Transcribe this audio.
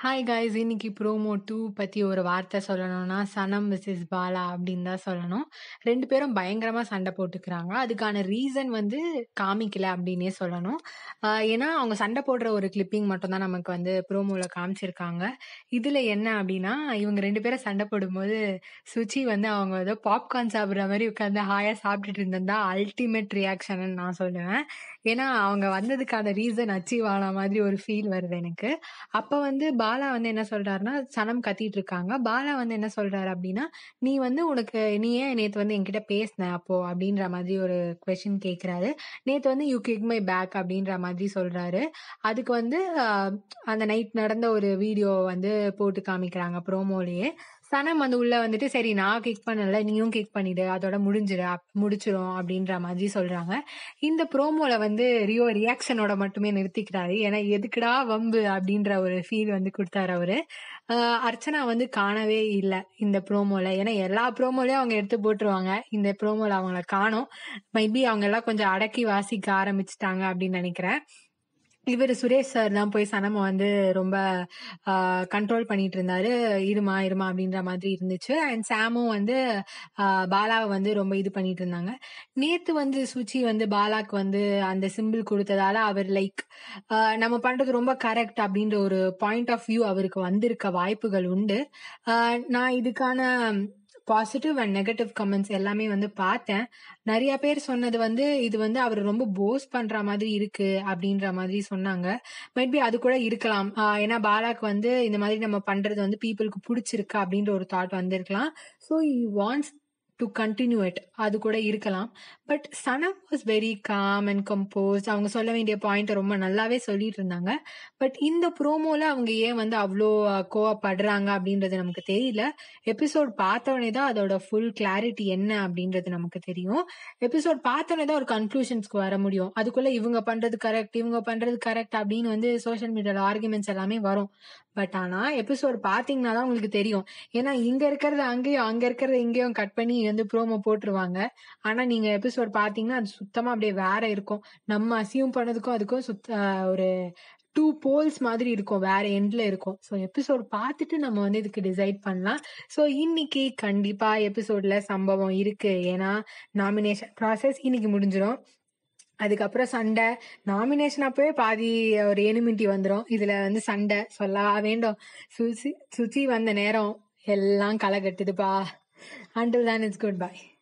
Hi guys இன்னைக்கு promo two பற்றி ஒரு வார்த்தை சொல்லணும்னா சனம் மிஸ்ஸஸ் பாலா அப்படின்னு தான் சொல்லணும் ரெண்டு பேரும் பயங்கரமாக சண்டை போட்டுக்கிறாங்க அதுக்கான ரீசன் வந்து காமிக்கல அப்படின்னே சொல்லணும் ஏன்னா அவங்க சண்டை போடுற ஒரு கிளிப்பிங் மட்டும்தான் நமக்கு வந்து ப்ரோமோவில் காமிச்சிருக்காங்க இதில் என்ன அப்படின்னா இவங்க ரெண்டு பேரும் சண்டை போடும்போது சுச்சி வந்து அவங்க ஏதோ பாப்கார்ன் சாப்பிட்ற மாதிரி உட்காந்து ஹாயாக சாப்பிட்டுட்டு இருந்தா அல்டிமேட் ரியாக்ஷன்னு நான் சொல்லுவேன் ஏன்னா அவங்க வந்ததுக்கான ரீசன் அச்சீவ் ஆன மாதிரி ஒரு ஃபீல் வருது எனக்கு அப்போ வந்து பாலா வந்து என்ன சொல்றாருன்னா சனம் கத்திட்டு இருக்காங்க பாலா வந்து என்ன சொல்றாரு அப்படின்னா நீ வந்து உனக்கு நீ ஏன் நேத்து வந்து என்கிட்ட பேசின அப்போ அப்படின்ற மாதிரி ஒரு கொஷின் கேட்கிறாரு நேத்து வந்து யூ கிக் மை பேக் அப்படின்ற மாதிரி சொல்றாரு அதுக்கு வந்து அந்த நைட் நடந்த ஒரு வீடியோ வந்து போட்டு காமிக்கிறாங்க ப்ரோமோலயே சனம் வந்து உள்ள வந்துட்டு சரி நான் கிக் பண்ணல நீயும் கிக் பண்ணிடு அதோட முடிஞ்சிடு முடிச்சிரும் அப்படின்ற மாதிரி சொல்றாங்க இந்த ப்ரோமோல வந்து ரியோ ரியாக்ஷனோட மட்டுமே நிறுத்திக்கிறாரு ஏன்னா எதுக்குடா வம்பு அப்படின்ற ஒரு ஃபீல் வந்து கொடுத்தாரு அவரு அர்ச்சனா வந்து காணவே இல்லை இந்த ப்ரோமோல ஏன்னா எல்லா ப்ரோமோலையும் அவங்க எடுத்து போட்டுருவாங்க இந்த ப்ரோமோல அவங்கள காணும் மேபி அவங்க எல்லாம் கொஞ்சம் அடக்கி வாசிக்க ஆரம்பிச்சிட்டாங்க அப்படின்னு நினைக்கிறேன் இவர் சுரேஷ் சார் தான் போய் சனம வந்து ரொம்ப கண்ட்ரோல் பண்ணிட்டு இருந்தாரு இருமா இருமா அப்படின்ற மாதிரி இருந்துச்சு அண்ட் சாமும் வந்து பாலாவை வந்து ரொம்ப இது பண்ணிட்டு இருந்தாங்க நேத்து வந்து சுச்சி வந்து பாலாக்கு வந்து அந்த சிம்பிள் கொடுத்ததால அவர் லைக் நம்ம பண்றது ரொம்ப கரெக்ட் அப்படின்ற ஒரு பாயிண்ட் ஆஃப் வியூ அவருக்கு வந்திருக்க வாய்ப்புகள் உண்டு நான் இதுக்கான பாசிட்டிவ் அண்ட் நெகட்டிவ் கமெண்ட்ஸ் எல்லாமே வந்து பார்த்தேன் நிறைய பேர் சொன்னது வந்து இது வந்து அவர் ரொம்ப போஸ் பண்ற மாதிரி இருக்கு அப்படின்ற மாதிரி சொன்னாங்க மேபி அது கூட இருக்கலாம் ஏன்னா பாலாக்கு வந்து இந்த மாதிரி நம்ம பண்றது வந்து பீப்புளுக்கு பிடிச்சிருக்கா அப்படின்ற ஒரு தாட் வந்திருக்கலாம் so I wants to continue it அது கூட இருக்கலாம் but Sanam was very calm and compose அவங்க சொல்ல வேண்டிய பாயிண்ட்டை ரொம்ப நல்லாவே சொல்லிட்டு இருந்தாங்க பட் இந்த ப்ரோமோல அவங்க ஏன் வந்து அவ்வளோ கோவப்படுறாங்க அப்படின்றது நமக்கு தெரியல எபிசோட் பார்த்தவனே தான் அதோட ஃபுல் கிளாரிட்டி என்ன அப்படின்றது நமக்கு தெரியும் எபிசோட் பார்த்தவனே தான் ஒரு கன்க்ளூஷன்ஸ்க்கு வர முடியும் அதுக்குள்ள இவங்க பண்றது கரெக்ட் இவங்க பண்றது கரெக்ட் அப்படின்னு வந்து சோஷியல் மீடியால ஆர்குமெண்ட்ஸ் எல்லாமே வரும் பட் ஆனா எபிசோட் பாத்தீங்கன்னா தான் உங்களுக்கு தெரியும் ஏன்னா இங்க இருக்கிறது அங்கேயும் அங்க இருக்கிறது இங்கேயும் கட் பண்ணி வந்து ப்ரோமோ போட்டுருவாங்க ஆனா நீங்க எபிசோட் பாத்தீங்கன்னா அது சுத்தமா அப்படியே வேற இருக்கும் நம்ம அசியூம் பண்ணதுக்கும் அதுக்கும் சுத்த ஒரு டூ போல்ஸ் மாதிரி இருக்கும் வேற எண்ட்ல இருக்கும் ஸோ எபிசோட் பார்த்துட்டு நம்ம வந்து இதுக்கு டிசைட் பண்ணலாம் ஸோ இன்னைக்கு கண்டிப்பா எபிசோட்ல சம்பவம் இருக்கு ஏன்னா நாமினேஷன் ப்ராசஸ் இன்னைக்கு முடிஞ்சிடும் அதுக்கப்புறம் சண்டை நாமினேஷன் அப்பவே பாதி ஒரு எனிமிட்டி வந்துடும் இதுல வந்து சண்டை சொல்ல வேண்டும் சுசி சுச்சி வந்த நேரம் எல்லாம் களை கட்டுதுப்பா Until then, it's goodbye.